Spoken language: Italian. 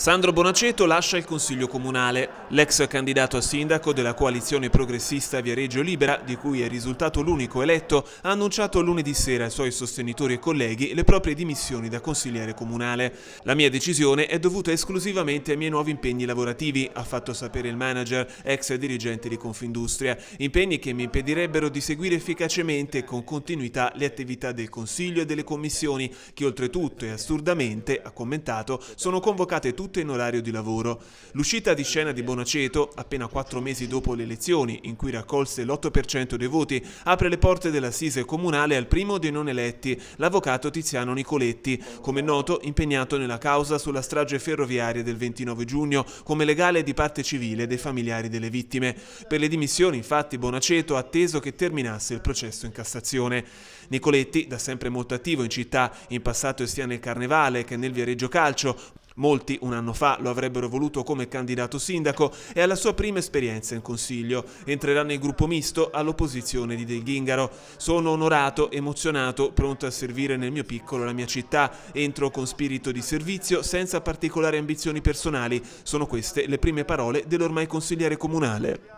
Sandro Bonaceto lascia il Consiglio Comunale. L'ex candidato a sindaco della coalizione progressista Viareggio Libera, di cui è risultato l'unico eletto, ha annunciato lunedì sera ai suoi sostenitori e colleghi le proprie dimissioni da consigliere comunale. La mia decisione è dovuta esclusivamente ai miei nuovi impegni lavorativi, ha fatto sapere il manager, ex dirigente di Confindustria, impegni che mi impedirebbero di seguire efficacemente e con continuità le attività del Consiglio e delle commissioni, che oltretutto e assurdamente, ha commentato, sono convocate tutte tutte in orario di lavoro. L'uscita di scena di Bonaceto, appena quattro mesi dopo le elezioni, in cui raccolse l'8% dei voti, apre le porte dell'assise comunale al primo dei non eletti, l'avvocato Tiziano Nicoletti, come noto impegnato nella causa sulla strage ferroviaria del 29 giugno come legale di parte civile dei familiari delle vittime. Per le dimissioni, infatti, Bonaceto ha atteso che terminasse il processo in Cassazione. Nicoletti, da sempre molto attivo in città, in passato sia nel Carnevale che nel Viareggio Calcio, Molti un anno fa lo avrebbero voluto come candidato sindaco e alla sua prima esperienza in consiglio. Entrerà nel gruppo misto all'opposizione di De Ghingaro. Sono onorato, emozionato, pronto a servire nel mio piccolo la mia città. Entro con spirito di servizio, senza particolari ambizioni personali. Sono queste le prime parole dell'ormai consigliere comunale.